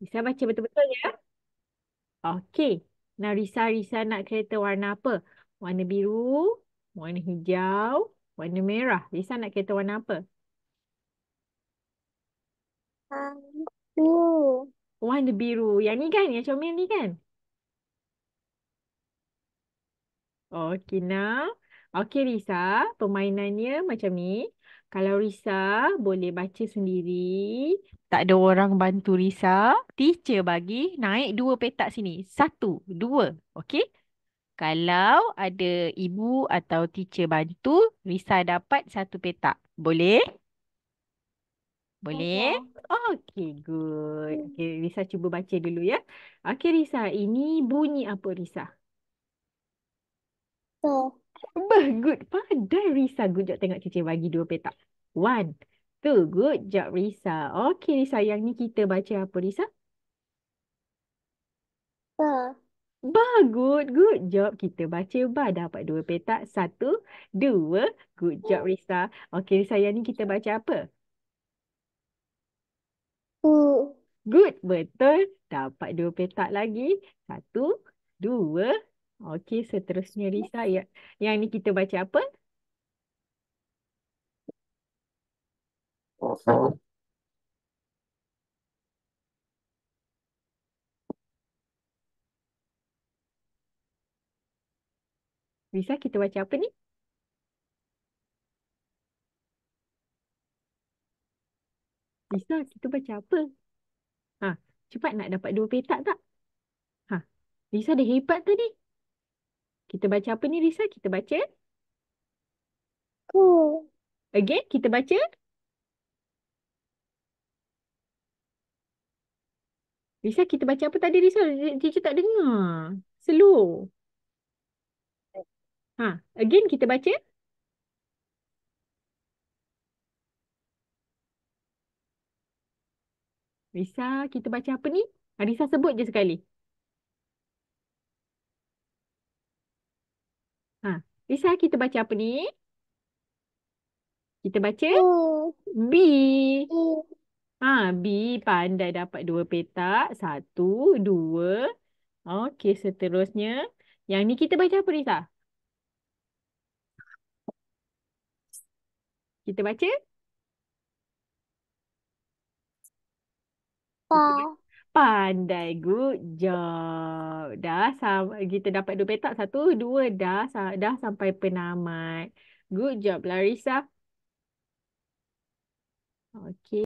Risa baca betul-betul ya. Okey. Nah Risa, Risa nak kereta warna apa? Warna biru, warna hijau, warna merah. Risa nak kereta warna apa? Biru. warna biru. Yang ni kan? Yang comel ni kan? Okey nah, Okey Risa, permainannya macam ni. Kalau Risa boleh baca sendiri. Tak ada orang bantu Risa. Teacher bagi naik dua petak sini. Satu, dua. Okey? Kalau ada ibu atau teacher bantu, Risa dapat satu petak. Boleh? Boleh? Okey, good. Hmm. Okay Risa cuba baca dulu ya. Okey, Risa. Ini bunyi apa, Risa? Oh. Bah, good. Pandai Risa. Good job tengok cici bagi dua petak. One, two. Good job, Risa. Okay, Risa. Yang ni kita baca apa, Risa? Ba. Bagus. Good job. Kita baca ba. Dapat dua petak. Satu, dua. Good job, Risa. Okay, Risa. Yang ni kita baca apa? Bu. Good. Betul. Dapat dua petak lagi. Satu, dua, Okey, seterusnya Risa. Ya. Yang ni kita baca apa? Risa, kita baca apa ni? Risa, kita baca apa? Ha, cepat nak dapat dua petak tak? Ha, Risa dah hebat tu ni. Kita baca apa ni Risa? Kita baca? Ku. Again, kita baca? Risa, kita baca apa tadi Risa? Teacher tak dengar. Slow. Ha, again kita baca? Risa, kita baca apa ni? Risa sebut je sekali. Lisa, kita baca apa ni? Kita baca B. B. Ha, B pandai dapat dua petak. Satu, dua. Okey, seterusnya. Yang ni kita baca apa, Lisa? Kita baca? Pa. Kita baca. Pandai. Good job. Dah kita dapat dua petak. Satu, dua dah dah sampai penamat. Good job, Larissa. Okay.